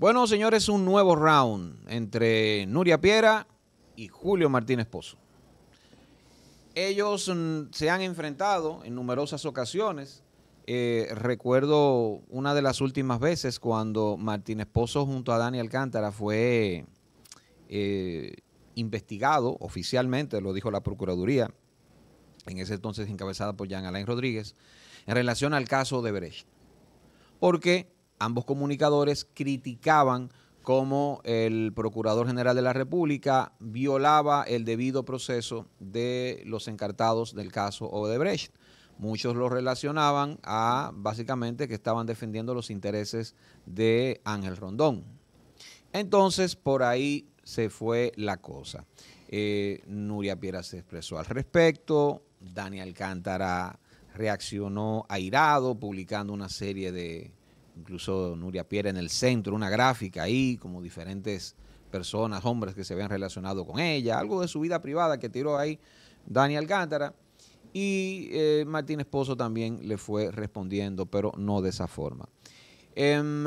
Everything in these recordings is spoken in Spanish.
Bueno, señores, un nuevo round entre Nuria Piera y Julio Martínez Pozo. Ellos mm, se han enfrentado en numerosas ocasiones. Eh, recuerdo una de las últimas veces cuando Martínez Pozo junto a Dani Alcántara fue eh, investigado oficialmente, lo dijo la Procuraduría, en ese entonces encabezada por Jean Alain Rodríguez, en relación al caso de Brecht. Porque ambos comunicadores criticaban cómo el Procurador General de la República violaba el debido proceso de los encartados del caso Odebrecht. Muchos lo relacionaban a básicamente que estaban defendiendo los intereses de Ángel Rondón. Entonces, por ahí se fue la cosa. Eh, Nuria Piera se expresó al respecto, Daniel Cántara reaccionó airado publicando una serie de, incluso Nuria Piera en el centro, una gráfica ahí, como diferentes personas, hombres que se habían relacionado con ella, algo de su vida privada que tiró ahí Dani Alcántara. Y eh, Martín Esposo también le fue respondiendo, pero no de esa forma. Em,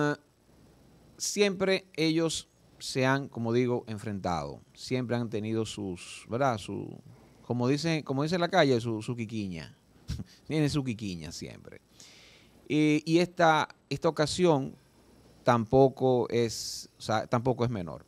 siempre ellos se han, como digo, enfrentado. Siempre han tenido sus, ¿verdad? Su, como dice, como dice la calle, su, su quiquiña. Tiene su quiquiña siempre y esta, ocasión tampoco es, tampoco es menor.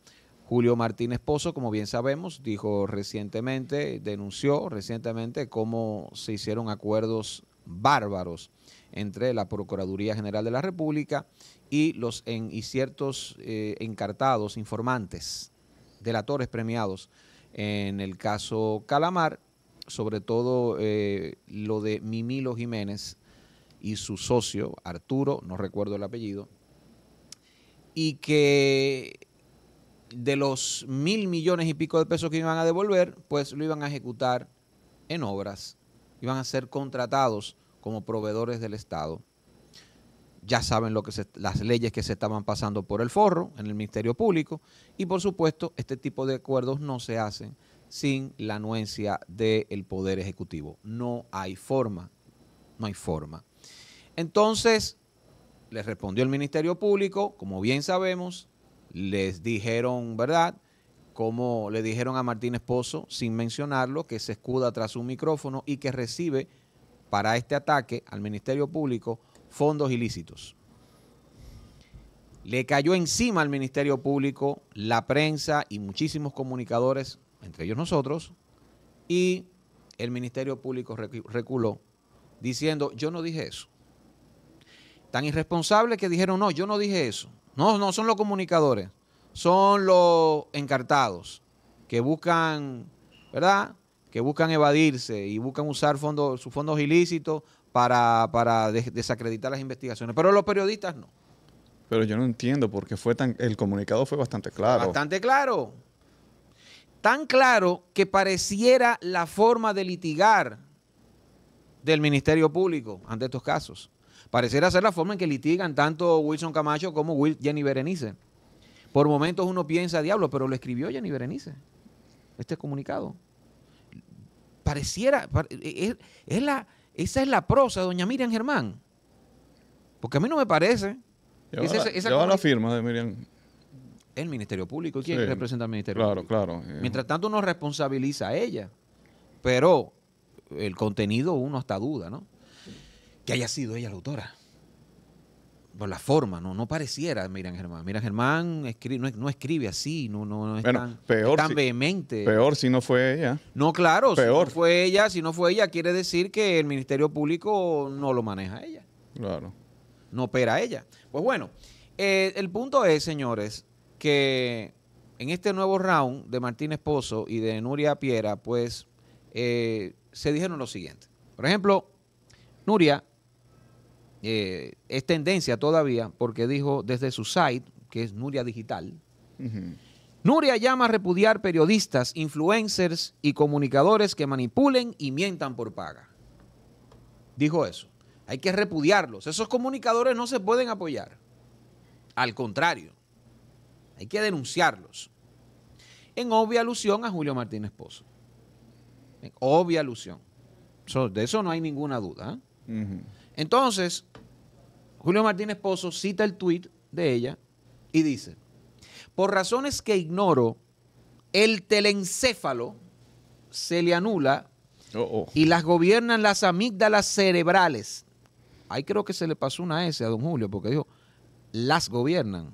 Julio Martínez Pozo, como bien sabemos, dijo recientemente, denunció recientemente cómo se hicieron acuerdos bárbaros entre la Procuraduría General de la República y los en, y ciertos eh, encartados, informantes, delatores premiados en el caso Calamar, sobre todo eh, lo de Mimilo Jiménez, y su socio, Arturo, no recuerdo el apellido, y que de los mil millones y pico de pesos que iban a devolver, pues lo iban a ejecutar en obras, iban a ser contratados como proveedores del Estado. Ya saben lo que las leyes que se estaban pasando por el forro en el Ministerio Público y por supuesto este tipo de acuerdos no se hacen sin la anuencia del Poder Ejecutivo. No hay forma, no hay forma. Entonces, les respondió el Ministerio Público, como bien sabemos, les dijeron, ¿verdad? Como le dijeron a Martín Esposo, sin mencionarlo, que se escuda tras un micrófono y que recibe para este ataque al Ministerio Público fondos ilícitos. Le cayó encima al Ministerio Público, la prensa y muchísimos comunicadores, entre ellos nosotros, y el Ministerio Público reculó diciendo, yo no dije eso tan irresponsables que dijeron, no, yo no dije eso. No, no son los comunicadores, son los encartados que buscan, ¿verdad? Que buscan evadirse y buscan usar fondos, sus fondos ilícitos para, para desacreditar las investigaciones. Pero los periodistas no. Pero yo no entiendo porque fue tan, el comunicado fue bastante claro. Bastante claro. Tan claro que pareciera la forma de litigar del Ministerio Público ante estos casos. Pareciera ser la forma en que litigan tanto Wilson Camacho como Will Jenny Berenice. Por momentos uno piensa, diablo, pero lo escribió Jenny Berenice, este comunicado. Pareciera, e, e, es, la, esa es la prosa de doña Miriam Germán. Porque a mí no me parece. Lleva, esa, firma de Miriam el Ministerio Público. ¿Quién representa al Ministerio claro, Público? Claro, claro. Eh. Mientras tanto, uno responsabiliza a ella. Pero el contenido uno hasta duda, ¿no? que haya sido ella la autora. Por la forma, no, no pareciera Miriam Germán. mira Germán no, escribe así, no, es tan, vehemente. Peor si no fue ella. No, claro, peor. si no fue ella, si no fue ella, quiere decir que el Ministerio Público no lo maneja ella. Claro. No opera ella. Pues bueno, eh, el punto es, señores, que en este nuevo round de Martín Esposo y de Nuria Piera, pues eh, se dijeron lo siguiente. Por ejemplo, Nuria eh, es tendencia todavía porque dijo desde su site, que es Nuria Digital, Nuria llama a repudiar periodistas, influencers y comunicadores que manipulen y mientan por paga. Dijo eso. Hay que repudiarlos. Esos comunicadores no se pueden apoyar. Al contrario, hay que denunciarlos. En obvia alusión a Julio Martínez Pozo. En obvia alusión. de eso no hay ninguna duda. ¿eh? Entonces, Julio Martínez Pozo cita el tuit de ella y dice, por razones que ignoro, el telencéfalo se le anula y las gobiernan las amígdalas cerebrales. Ahí creo que se le pasó una S a don Julio porque dijo, las gobiernan.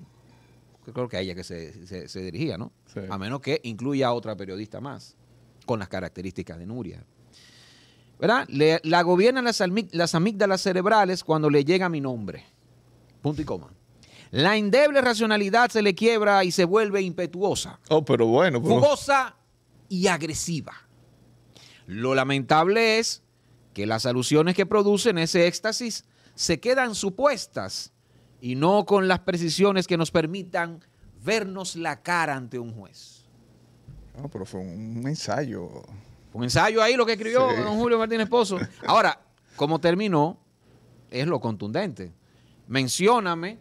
Creo que a ella que se, dirigía, ¿no? A menos que incluya a otra periodista más con las características de Nuria. ¿verdad? la gobiernan las, amígdalas cerebrales cuando le llega mi nombre. Punto y coma. La indeble racionalidad se le quiebra y se vuelve impetuosa. Oh, pero bueno. Pero... Pues y agresiva. Lo lamentable es que las alusiones que producen ese éxtasis se quedan supuestas y no con las precisiones que nos permitan vernos la cara ante un juez. No, pero fue un ensayo un ensayo ahí lo que escribió don Julio Martínez Pozo. Ahora, como terminó, es lo contundente. Mencióname,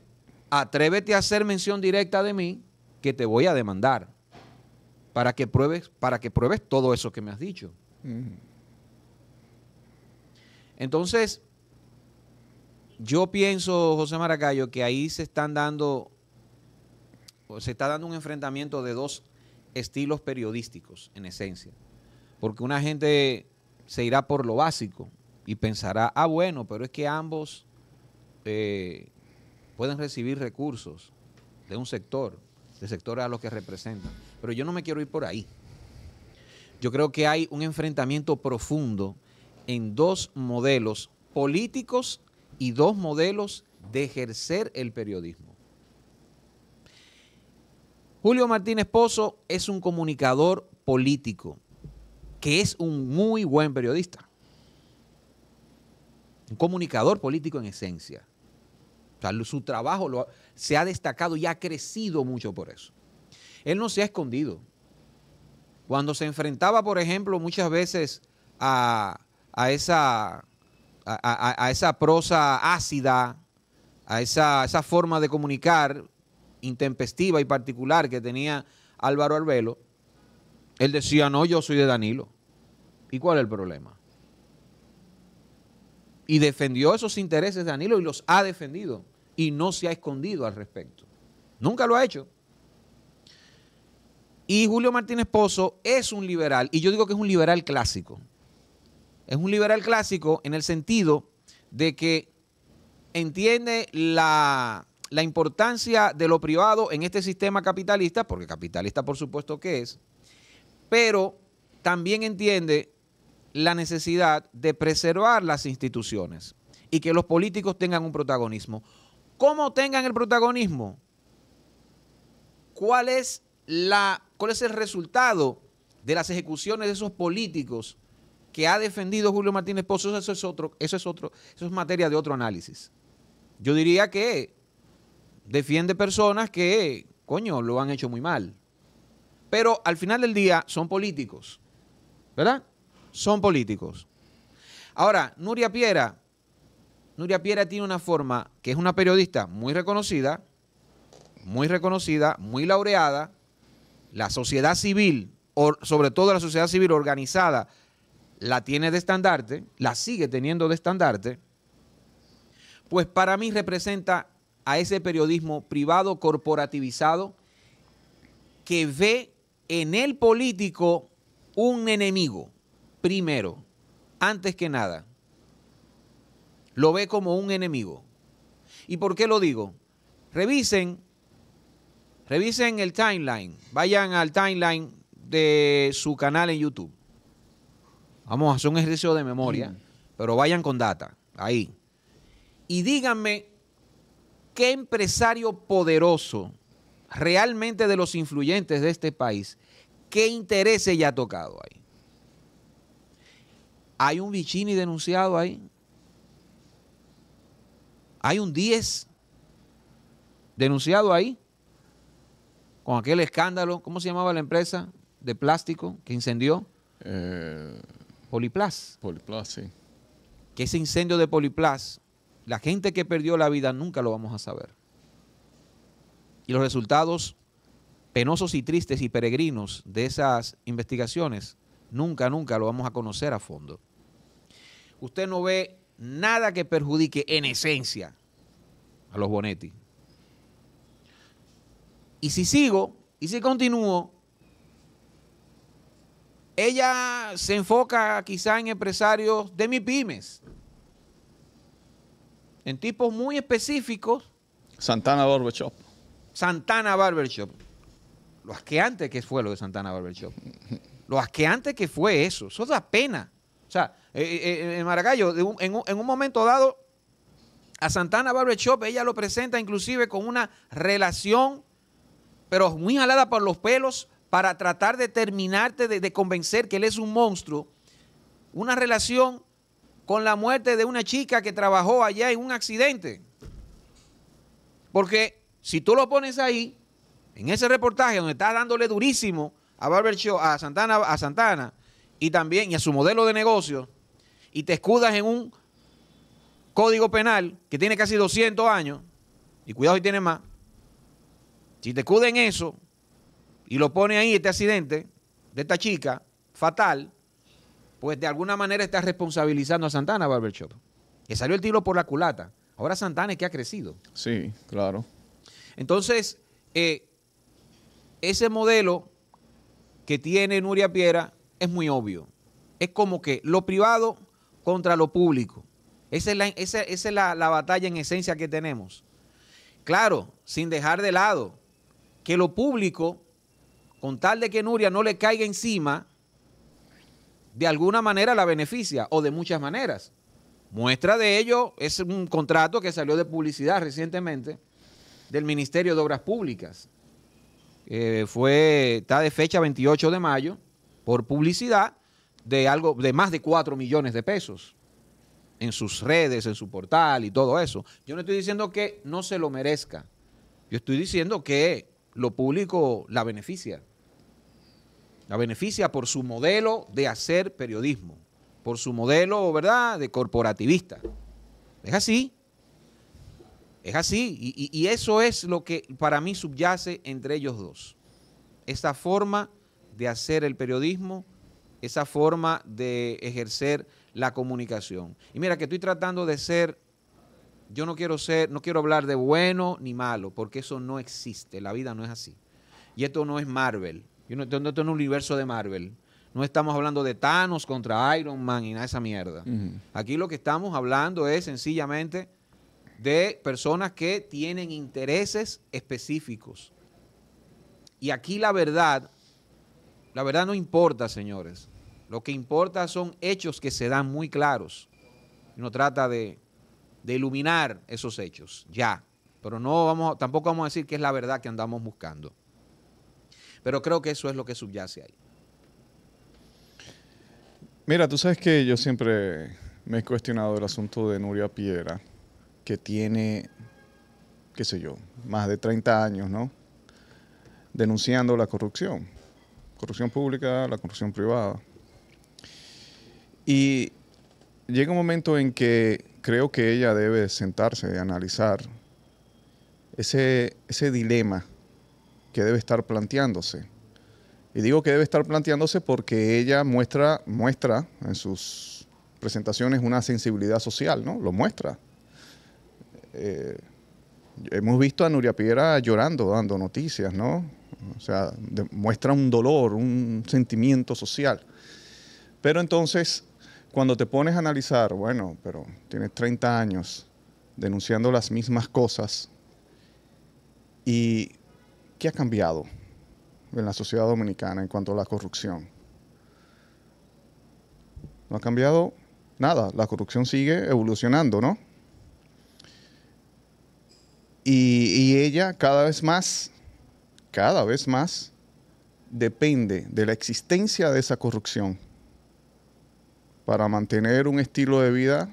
atrévete a hacer mención directa de mí, que te voy a demandar. Para que pruebes, para que pruebes todo eso que me has dicho. Mm. Entonces, yo pienso, José Maracayo, que ahí se están dando, se está dando un enfrentamiento de dos estilos periodísticos, en esencia. Porque una gente se irá por lo básico y pensará, ah, bueno, pero es que ambos eh, pueden recibir recursos de un sector, de sectores a los que representan. Pero yo no me quiero ir por ahí. Yo creo que hay un enfrentamiento profundo en dos modelos políticos y dos modelos de ejercer el periodismo. Julio Martínez Pozo es un comunicador político que es un muy buen periodista, un comunicador político en esencia. su trabajo lo, se ha destacado y ha crecido mucho por eso. Él no se ha escondido. Cuando se enfrentaba, por ejemplo, muchas veces a, esa, prosa ácida, a esa, esa forma de comunicar intempestiva y particular que tenía Álvaro Arbelo, él decía, no, yo soy de Danilo. ¿Y cuál es el problema? Y defendió esos intereses de Danilo y los ha defendido y no se ha escondido al respecto. Nunca lo ha hecho. Y Julio Martínez Pozo es un liberal, y yo digo que es un liberal clásico. Es un liberal clásico en el sentido de que entiende la, la importancia de lo privado en este sistema capitalista, porque capitalista por supuesto que es, pero también entiende la necesidad de preservar las instituciones y que los políticos tengan un protagonismo. ¿Cómo tengan el protagonismo? ¿Cuál es, el resultado de las ejecuciones de esos políticos que ha defendido Julio Martínez Pozos? Eso es otro, eso es otro, eso es materia de otro análisis. Yo diría que defiende personas que, coño, lo han hecho muy mal. Pero al final del día son políticos, ¿verdad? Son políticos. Ahora, Nuria Piera, Nuria Piera tiene una forma que es una periodista muy reconocida, muy reconocida, muy laureada. La sociedad civil, sobre todo la sociedad civil organizada, la tiene de estandarte, la sigue teniendo de estandarte. Pues para mí representa a ese periodismo privado corporativizado que ve en el político un enemigo, primero, antes que nada. Lo ve como un enemigo. ¿Y por qué lo digo? Revisen, revisen el timeline. Vayan al timeline de su canal en YouTube. Vamos a hacer un ejercicio de memoria, mm. pero vayan con data, ahí. Y díganme qué empresario poderoso, realmente de los influyentes de este país, ¿Qué intereses ya ha tocado ahí? ¿Hay un Vicini denunciado ahí? ¿Hay un 10 denunciado ahí? Con aquel escándalo, ¿cómo se llamaba la empresa de plástico que incendió? Poliplas. Eh, Poliplas, sí. Que ese incendio de Poliplas, la gente que perdió la vida nunca lo vamos a saber. Y los resultados penosos y tristes y peregrinos de esas investigaciones, nunca, nunca lo vamos a conocer a fondo. Usted no ve nada que perjudique en esencia a los Bonetti. Y si sigo, y si continúo, ella se enfoca quizá en empresarios de mi pymes, en tipos muy específicos. Santana Barbershop. Santana Barbershop. Lo asqueante que fue lo de Santana Barber Shop. Lo asqueante que fue eso. Eso da pena. O sea, eh, eh, eh, Maragallo, en, un, momento dado, a Santana Barber Shop, ella lo presenta inclusive con una relación, pero muy jalada por los pelos, para tratar de terminarte de, convencer que él es un monstruo. Una relación con la muerte de una chica que trabajó allá en un accidente. Porque si tú lo pones ahí, en ese reportaje donde estás dándole durísimo a Barber a Santana, a Santana y también y a su modelo de negocio, y te escudas en un código penal que tiene casi 200 años, y cuidado si tiene más, si te escudas en eso y lo pone ahí, este accidente de esta chica, fatal, pues de alguna manera estás responsabilizando a Santana Barber Shop. Que salió el tiro por la culata. Ahora Santana es que ha crecido. Sí, claro. Entonces, eh, ese modelo que tiene Nuria Piera es muy obvio. Es como que lo privado contra lo público. Esa es la, batalla en esencia que tenemos. Claro, sin dejar de lado que lo público, con tal de que Nuria no le caiga encima, de alguna manera la beneficia o de muchas maneras. Muestra de ello es un contrato que salió de publicidad recientemente del Ministerio de Obras Públicas, eh, fue, está de fecha 28 de mayo, por publicidad de algo de más de 4 millones de pesos en sus redes, en su portal y todo eso. Yo no estoy diciendo que no se lo merezca. Yo estoy diciendo que lo público la beneficia. La beneficia por su modelo de hacer periodismo, por su modelo, ¿verdad?, de corporativista. Es así. Es así, y, eso es lo que para mí subyace entre ellos dos. Esa forma de hacer el periodismo, esa forma de ejercer la comunicación. Y mira que estoy tratando de ser, yo no quiero ser, no quiero hablar de bueno ni malo, porque eso no existe, la vida no es así. Y esto no es Marvel, yo no, esto no es un universo de Marvel. No estamos hablando de Thanos contra Iron Man y nada de esa mierda. Aquí lo que estamos hablando es sencillamente de personas que tienen intereses específicos. Y aquí la verdad, la verdad no importa, señores. Lo que importa son hechos que se dan muy claros. Uno trata de, de iluminar esos hechos, ya. Pero no vamos, tampoco vamos a decir que es la verdad que andamos buscando. Pero creo que eso es lo que subyace ahí. Mira, tú sabes que yo siempre me he cuestionado el asunto de Nuria Piedra que tiene, qué sé yo, más de 30 años, ¿no? Denunciando la corrupción, corrupción pública, la corrupción privada. Y llega un momento en que creo que ella debe sentarse y analizar ese, ese dilema que debe estar planteándose. Y digo que debe estar planteándose porque ella muestra, muestra en sus presentaciones una sensibilidad social, ¿no? Lo muestra. Eh, hemos visto a Nuria Piedra llorando, dando noticias, ¿no? O sea, muestra un dolor, un sentimiento social. Pero entonces, cuando te pones a analizar, bueno, pero tienes 30 años denunciando las mismas cosas, ¿y qué ha cambiado en la sociedad dominicana en cuanto a la corrupción? No ha cambiado nada, la corrupción sigue evolucionando, ¿no? Y, ella cada vez más, cada vez más, depende de la existencia de esa corrupción para mantener un estilo de vida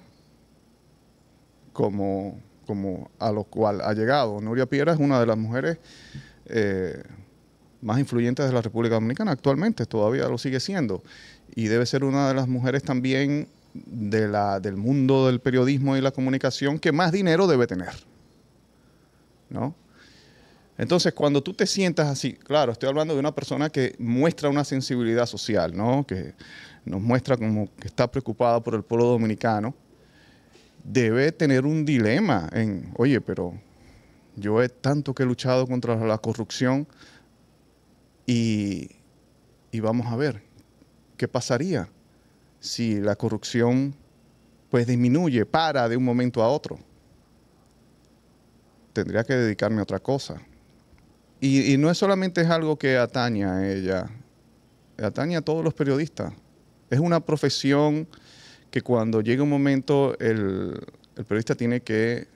como, como a lo cual ha llegado. Nuria Piera es una de las mujeres eh, más influyentes de la República Dominicana actualmente, todavía lo sigue siendo, y debe ser una de las mujeres también del mundo del periodismo y la comunicación que más dinero debe tener. ¿no? Entonces, cuando tú te sientas así, claro, estoy hablando de una persona que muestra una sensibilidad social, Que nos muestra como que está preocupada por el pueblo dominicano, debe tener un dilema en, oye, pero yo he tanto que he luchado contra la corrupción y, y vamos a ver qué pasaría si la corrupción pues disminuye, para de un momento a otro tendría que dedicarme a otra cosa. Y, no es solamente es algo que atañe a ella, atañe a todos los periodistas. Es una profesión que cuando llega un momento el, periodista tiene que,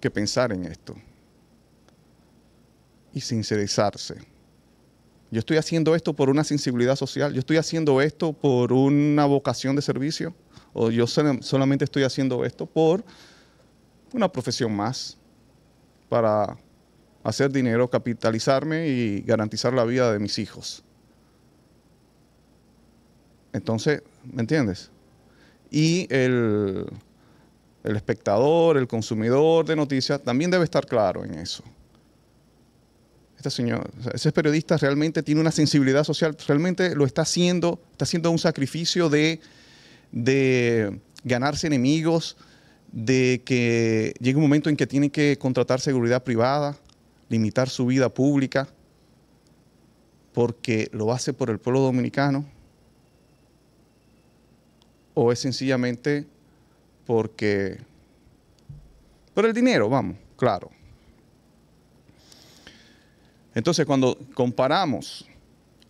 que pensar en esto y sincerizarse. Yo estoy haciendo esto por una sensibilidad social, yo estoy haciendo esto por una vocación de servicio, o yo solamente estoy haciendo esto por una profesión más para hacer dinero, capitalizarme y garantizar la vida de mis hijos. Entonces, ¿me entiendes? Y el, espectador, el consumidor de noticias, también debe estar claro en eso. Este señor, ese periodista realmente tiene una sensibilidad social, realmente lo está haciendo, está haciendo un sacrificio de, de ganarse enemigos, de que llega un momento en que tiene que contratar seguridad privada, limitar su vida pública, porque lo hace por el pueblo dominicano, o es sencillamente porque... Por el dinero, vamos, claro. Entonces, cuando comparamos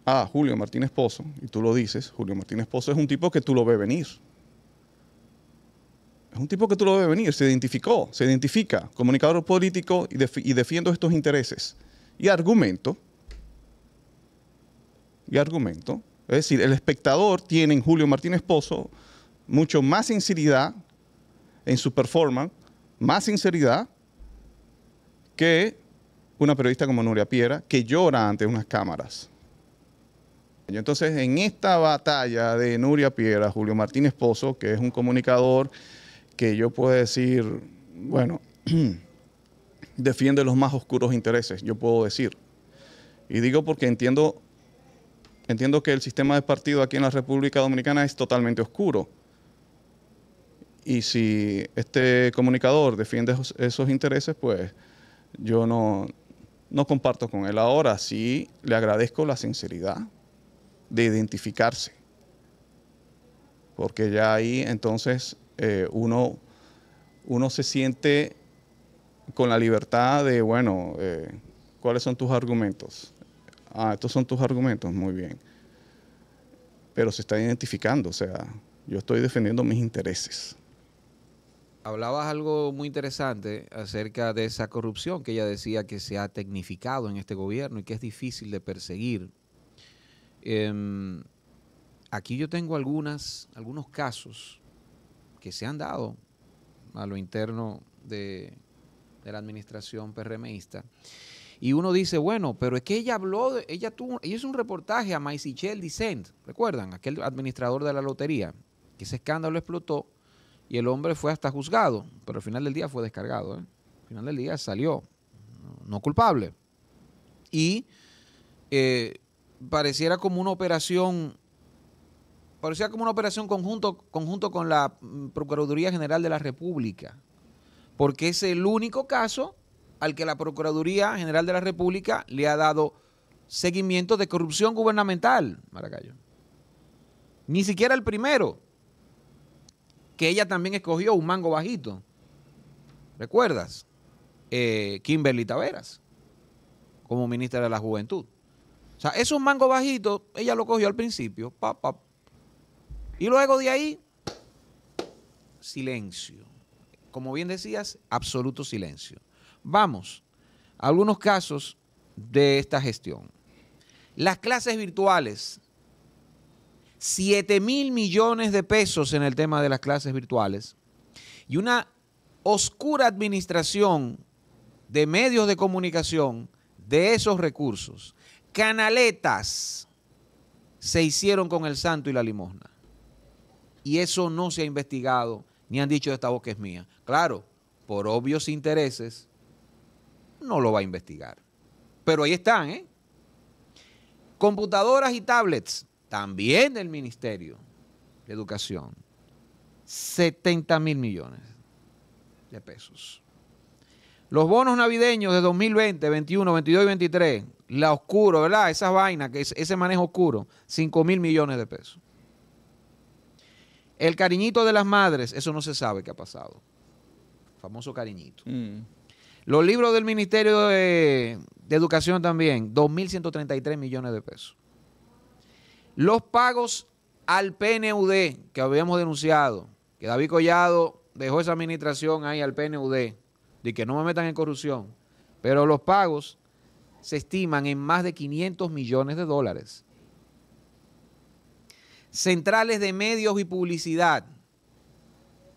a Julio Martínez Pozo, y tú lo dices, Julio Martínez Pozo es un tipo que tú lo ves venir. Es un tipo que tú lo ves venir, se identificó, se identifica, comunicador político y, defiendo estos intereses. Y argumento, y argumento, es decir, el espectador tiene en Julio Martínez Pozo mucho más sinceridad en su performance, más sinceridad que una periodista como Nuria Piera, que llora ante unas cámaras. Entonces, en esta batalla de Nuria Piera, Julio Martínez Pozo, que es un comunicador que yo puedo decir, bueno, defiende los más oscuros intereses, yo puedo decir. Y digo porque entiendo, entiendo que el sistema de partido aquí en la República Dominicana es totalmente oscuro. Y si este comunicador defiende esos, intereses, pues yo no, no comparto con él. Ahora sí le agradezco la sinceridad de identificarse. Porque ya ahí entonces eh, uno, uno se siente con la libertad de, bueno, eh, ¿cuáles son tus argumentos? Ah, estos son tus argumentos, muy bien. Pero se está identificando, o sea, yo estoy defendiendo mis intereses. Hablabas algo muy interesante acerca de esa corrupción que ella decía que se ha tecnificado en este gobierno y que es difícil de perseguir. Em, aquí yo tengo algunas, algunos casos que se han dado a lo interno de, la administración PRMista. Y uno dice, bueno, pero es que ella habló, ella tuvo, ella hizo un reportaje a Maisichel Dicent, ¿recuerdan? Aquel administrador de la lotería, que ese escándalo explotó y el hombre fue hasta juzgado, pero al final del día fue descargado. ¿eh? Al final del día salió, no culpable. Y eh, pareciera como una operación parecía como una operación conjunto, conjunto con la mm, Procuraduría General de la República, porque es el único caso al que la Procuraduría General de la República le ha dado seguimiento de corrupción gubernamental, Maracayo. Ni siquiera el primero, que ella también escogió un mango bajito. ¿Recuerdas? Eh, Kimberly Taveras, como ministra de la Juventud. O sea, esos mango bajito. ella lo cogió al principio, pa, pa, y luego de ahí, silencio. Como bien decías, absoluto silencio. Vamos a algunos casos de esta gestión. Las clases virtuales. 7 mil millones de pesos en el tema de las clases virtuales. Y una oscura administración de medios de comunicación de esos recursos. Canaletas se hicieron con el santo y la limosna. Y eso no se ha investigado, ni han dicho esta boca es mía. Claro, por obvios intereses, no lo va a investigar. Pero ahí están, ¿eh? Computadoras y tablets, también del Ministerio de Educación. 70 mil millones de pesos. Los bonos navideños de 2020, 21, 22 y 23, la oscuro, ¿verdad? Esas vainas, ese manejo oscuro, 5 mil millones de pesos. El cariñito de las madres, eso no se sabe qué ha pasado. Famoso cariñito. Mm. Los libros del Ministerio de, de Educación también, 2.133 millones de pesos. Los pagos al PNUD que habíamos denunciado, que David Collado dejó esa administración ahí al PNUD, de que no me metan en corrupción, pero los pagos se estiman en más de 500 millones de dólares. Centrales de medios y publicidad,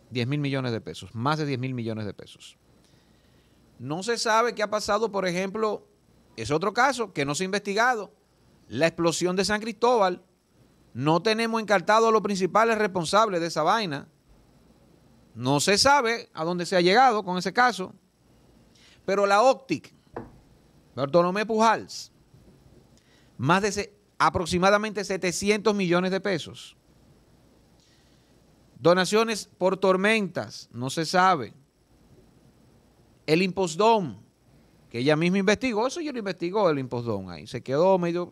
10 mil millones de pesos, más de 10 mil millones de pesos. No se sabe qué ha pasado, por ejemplo, es otro caso que no se ha investigado, la explosión de San Cristóbal. No tenemos encartado a los principales responsables de esa vaina. No se sabe a dónde se ha llegado con ese caso. Pero la OPTIC, Bartolomé Pujals, más de aproximadamente 700 millones de pesos. Donaciones por tormentas, no se sabe. El impostón, que ella misma investigó, eso yo lo investigó el impostón ahí, se quedó medio,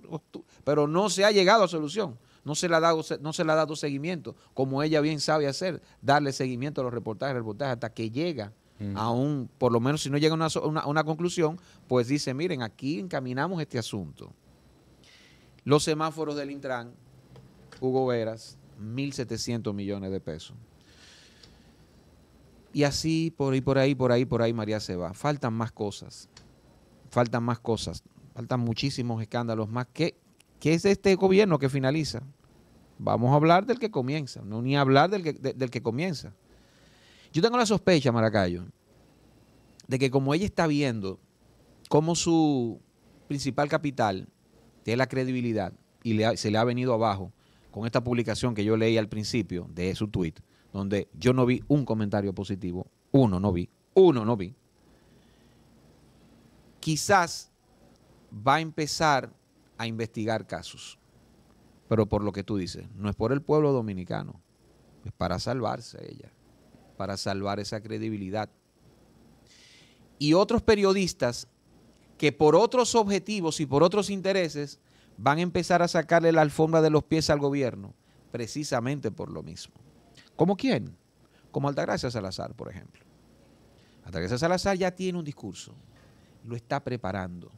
pero no se ha llegado a solución, no se, le ha dado, no se ha dado seguimiento, como ella bien sabe hacer, darle seguimiento a los reportajes, reportajes, hasta que llega mm. a un, por lo menos si no llega a una conclusión, pues dice, miren, aquí encaminamos este asunto. Los semáforos del Intran, Hugo Veras, 1.700 millones de pesos. Y así, por ahí, por ahí, por ahí, por ahí, María se va. Faltan más cosas. Faltan más cosas. Faltan muchísimos escándalos más. ¿Qué, qué es este gobierno que finaliza? Vamos a hablar del que comienza, no ni hablar del que, del que comienza. Yo tengo la sospecha, Maracayo, de que como ella está viendo cómo su principal capital es la credibilidad y se le ha venido abajo con esta publicación que yo leí al principio de su tweet, donde yo no vi un comentario positivo, uno no vi, uno no vi. Quizás va a empezar a investigar casos, pero por lo que tú dices, no es por el pueblo dominicano, es para salvarse ella, para salvar esa credibilidad. Y otros periodistas que por otros objetivos y por otros intereses van a empezar a sacarle la alfombra de los pies al gobierno, precisamente por lo mismo. ¿Como quién? Como Altagracia Salazar, por ejemplo. Altagracia Salazar ya tiene un discurso, lo está preparando.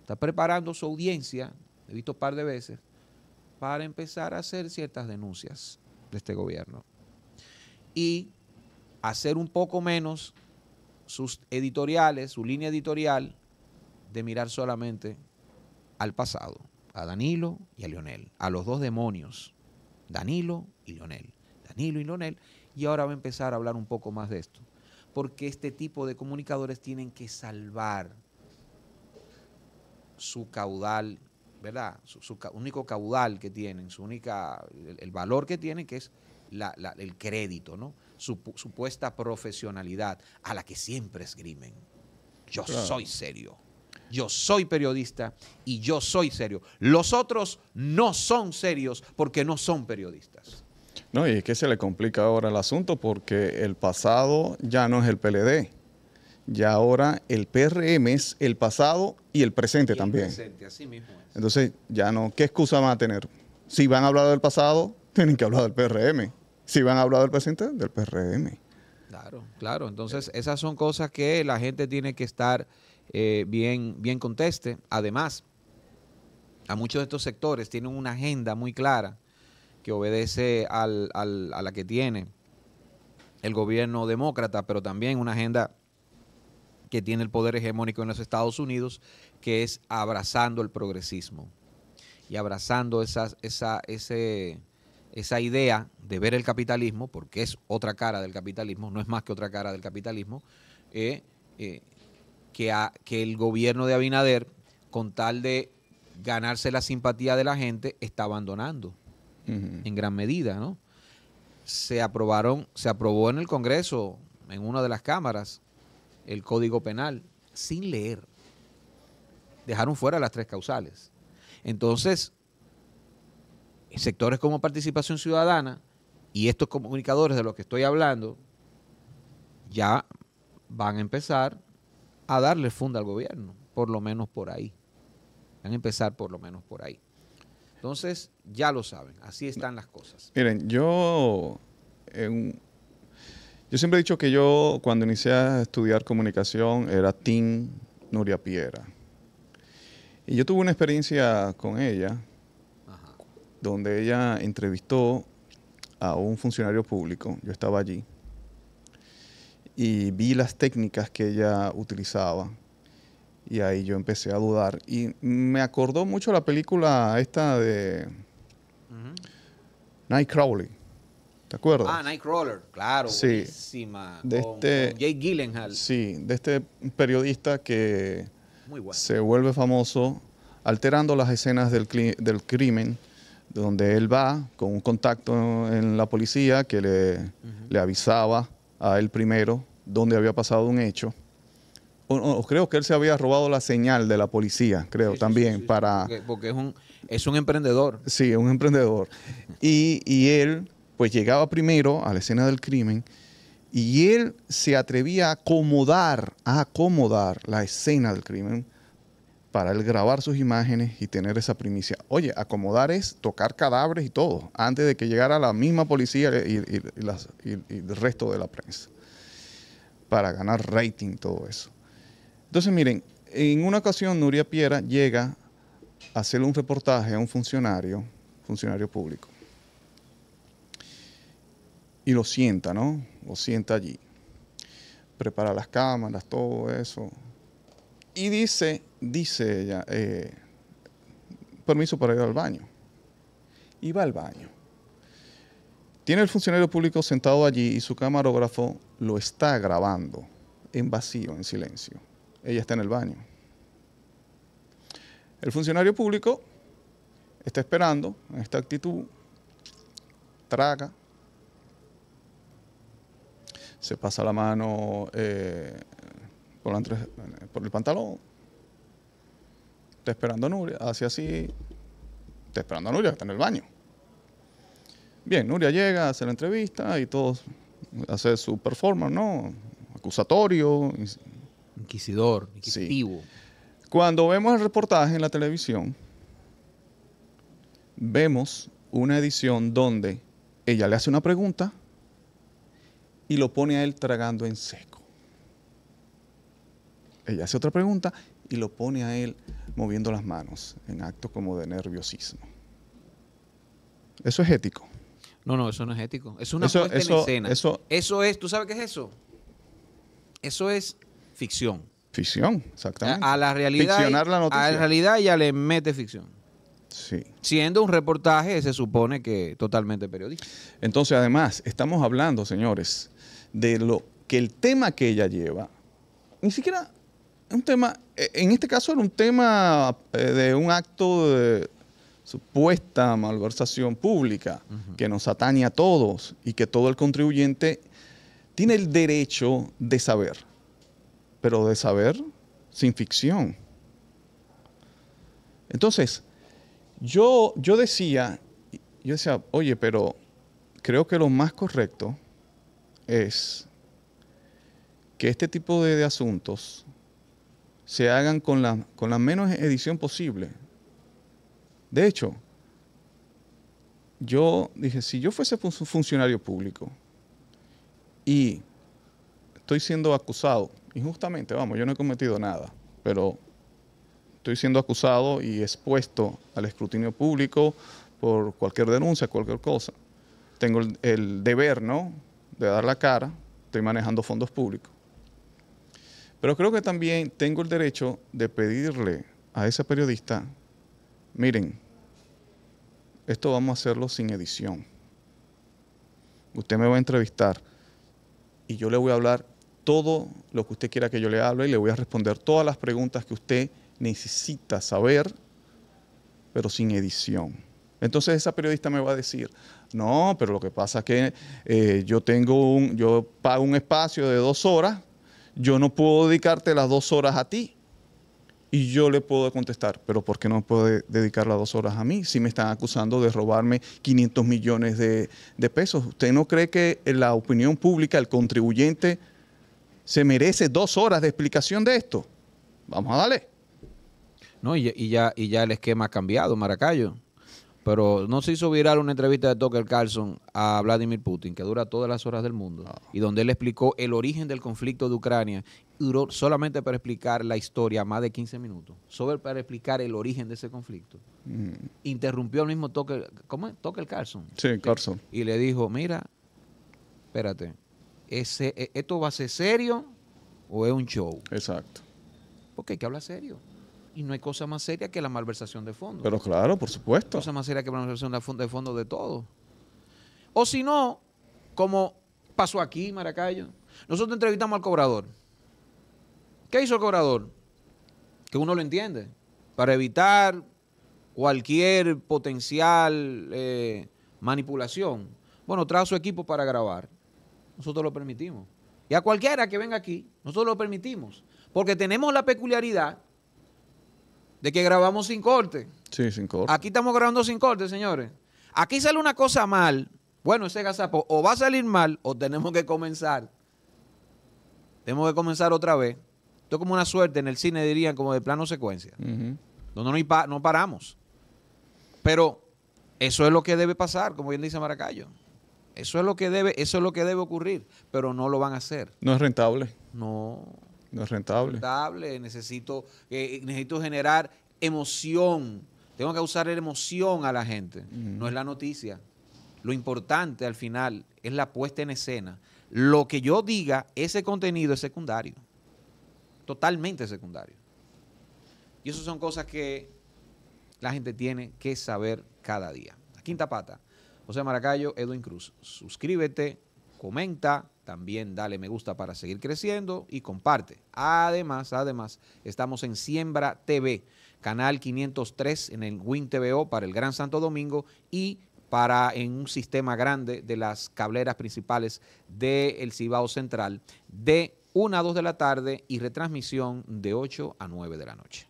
Está preparando su audiencia, he visto un par de veces, para empezar a hacer ciertas denuncias de este gobierno y hacer un poco menos sus editoriales, su línea editorial, de mirar solamente al pasado, a Danilo y a Lionel, a los dos demonios, Danilo y Lionel, Danilo y Lionel, y ahora va a empezar a hablar un poco más de esto, porque este tipo de comunicadores tienen que salvar su caudal, ¿verdad? Su, único caudal que tienen, su única, el, valor que tienen, que es el crédito, ¿no? Su supuesta profesionalidad a la que siempre esgrimen. Yo soy serio yo soy periodista y yo soy serio. Los otros no son serios porque no son periodistas. No, y es que se le complica ahora el asunto porque el pasado ya no es el PLD. Ya ahora el PRM es el pasado y el presente el también. Presente, así mismo Entonces, ya no, ¿qué excusa van a tener? Si van a hablar del pasado, tienen que hablar del PRM. Si van a hablar del presente, del PRM. Claro, claro. Entonces, esas son cosas que la gente tiene que estar eh, bien, bien conteste. Además, a muchos de estos sectores tienen una agenda muy clara que obedece al, a la que tiene el gobierno demócrata, pero también una agenda que tiene el poder hegemónico en los Estados Unidos, que es abrazando el progresismo y abrazando esa, idea de ver el capitalismo, porque es otra cara del capitalismo, no es más que otra cara del capitalismo, eh, eh, que, el gobierno de Abinader, con tal de ganarse la simpatía de la gente, está abandonando en gran medida, ¿no? Se aprobaron, se aprobó en el Congreso, en una de las cámaras, el Código Penal, sin leer. Dejaron fuera las tres causales. Entonces, sectores como Participación Ciudadana y estos comunicadores de los que estoy hablando, ya van a empezar a darle funda al gobierno, por lo menos por ahí. Van a empezar por lo menos por ahí. Entonces, ya lo saben, así están las cosas. Miren, yo, yo siempre he dicho que yo cuando inicié a estudiar comunicación era Tim Nuria Piera. Y yo tuve una experiencia con ella, donde ella entrevistó a un funcionario público, yo estaba allí, y vi las técnicas que ella utilizaba. Y ahí yo empecé a dudar. Y me acordó mucho la película esta de Night Nightcrawler. ¿Te acuerdas? Ah, Nightcrawler, claro. Sí. De este, Gyllenhaal. Sí, de este periodista que se vuelve famoso alterando las escenas del, del crimen donde él va con un contacto en la policía que le, le avisaba a él primero, donde había pasado un hecho. O, creo que él se había robado la señal de la policía, creo también, para... Porque, es, un, es un emprendedor. Sí, un emprendedor. y él, pues llegaba primero a la escena del crimen y él se atrevía a acomodar, a acomodar la escena del crimen para él grabar sus imágenes y tener esa primicia. Oye, acomodar es tocar cadáveres y todo, antes de que llegara la misma policía y, el resto de la prensa, para ganar rating, todo eso. Entonces, miren, en una ocasión Nuria Piera llega a hacer un reportaje a un funcionario, funcionario público, y lo sienta, ¿no? Lo sienta allí. Prepara las cámaras, todo eso y dice, dice ella, eh, permiso para ir al baño. Y va al baño. Tiene el funcionario público sentado allí y su camarógrafo lo está grabando en vacío, en silencio. Ella está en el baño. El funcionario público está esperando en esta actitud, traga, se pasa la mano eh, eh, por, el pantalón. Está esperando a Nuria, así así. Está esperando a Nuria, que está en el baño. Bien, Nuria llega, hace la entrevista y todos hace su performance, ¿no? Acusatorio. Inquisidor, inquisitivo. Cuando vemos el reportaje en la televisión, vemos una edición donde ella le hace una pregunta y lo pone a él tragando en seco. Ella hace otra pregunta y lo pone a él moviendo las manos en actos como de nerviosismo. ¿Eso es ético? No, no, eso no es ético. Es una eso, puesta en escena. Eso, es, ¿tú sabes qué es eso? Eso es ficción. Ficción, exactamente. A, la realidad. Ficcionar A la realidad ya le mete ficción. Sí. Siendo un reportaje, se supone que totalmente periodista. Entonces, además, estamos hablando, señores, de lo que el tema que ella lleva, ni siquiera un tema, eh, en este caso era un tema eh, de un acto de supuesta malversación pública que nos atañe a todos y que todo el contribuyente tiene el derecho de saber, pero de saber sin ficción. Entonces, yo, yo decía, yo decía, oye, pero creo que lo más correcto es que este tipo de asuntos se hagan con la, con la menos edición posible. De hecho, yo dije, si yo fuese un funcionario público y estoy siendo acusado, injustamente, vamos, yo no he cometido nada, pero estoy siendo acusado y expuesto al escrutinio público por cualquier denuncia, cualquier cosa. Tengo el, el deber, ¿no?, de dar la cara, estoy manejando fondos públicos. Pero creo que también tengo el derecho de pedirle a esa periodista, miren, esto vamos a hacerlo sin edición. Usted me va a entrevistar y yo le voy a hablar todo lo que usted quiera que yo le hable y le voy a responder todas las preguntas que usted necesita saber, pero sin edición. Entonces esa periodista me va a decir, no, pero lo que pasa es que eh, yo tengo un, yo pago un espacio de dos horas yo no puedo dedicarte las dos horas a ti. Y yo le puedo contestar, pero ¿por qué no puedo dedicar las dos horas a mí si me están acusando de robarme 500 millones de, pesos? ¿Usted no cree que la opinión pública, el contribuyente, se merece dos horas de explicación de esto? Vamos a darle. No, y, y ya, y ya el esquema ha cambiado, Maracayo pero no se hizo viral una entrevista de Tucker Carlson a Vladimir Putin, que dura todas las horas del mundo, ah. y donde él explicó el origen del conflicto de Ucrania, duró solamente para explicar la historia más de 15 minutos, solo para explicar el origen de ese conflicto. Mm. Interrumpió el mismo Tucker, ¿cómo Carlson. Sí, Carlson. Y le dijo, mira, espérate, ese, e, ¿esto va a ser serio o es un show? Exacto. Porque hay que hablar serio y no hay cosa más seria que la malversación de fondos. Pero claro, por supuesto. Cosa más seria que la malversación de fondos de todo. O si no, como pasó aquí, Maracayo, nosotros entrevistamos al cobrador. ¿Qué hizo el cobrador? Que uno lo entiende. Para evitar cualquier potencial eh, manipulación. Bueno, trajo su equipo para grabar. Nosotros lo permitimos. Y a cualquiera que venga aquí, nosotros lo permitimos. Porque tenemos la peculiaridad de que grabamos sin corte. Sí, sin corte. Aquí estamos grabando sin corte, señores. Aquí sale una cosa mal, bueno, ese gazapo o va a salir mal o tenemos que comenzar. Tenemos que comenzar otra vez. Esto es como una suerte, en el cine dirían como de plano secuencia, donde no, no paramos. Pero eso es lo que debe pasar, como bien dice Maracayo. Eso es lo que debe, eso es lo que debe ocurrir, pero no lo van a hacer. No es rentable. No. No es rentable. rentable. Necesito, eh, necesito generar emoción. Tengo que usar emoción a la gente. No es la noticia. Lo importante al final es la puesta en escena. Lo que yo diga, ese contenido es secundario. Totalmente secundario. Y eso son cosas que la gente tiene que saber cada día. La quinta pata. José Maracayo, Edwin Cruz. Suscríbete, comenta, también dale me gusta para seguir creciendo y comparte. Además, además, estamos en Siembra TV, canal 503 en el Win TVO para el Gran Santo Domingo y para en un sistema grande de las cableras principales del El Cibao Central de 1 a 2 de la tarde y retransmisión de 8 a 9 de la noche.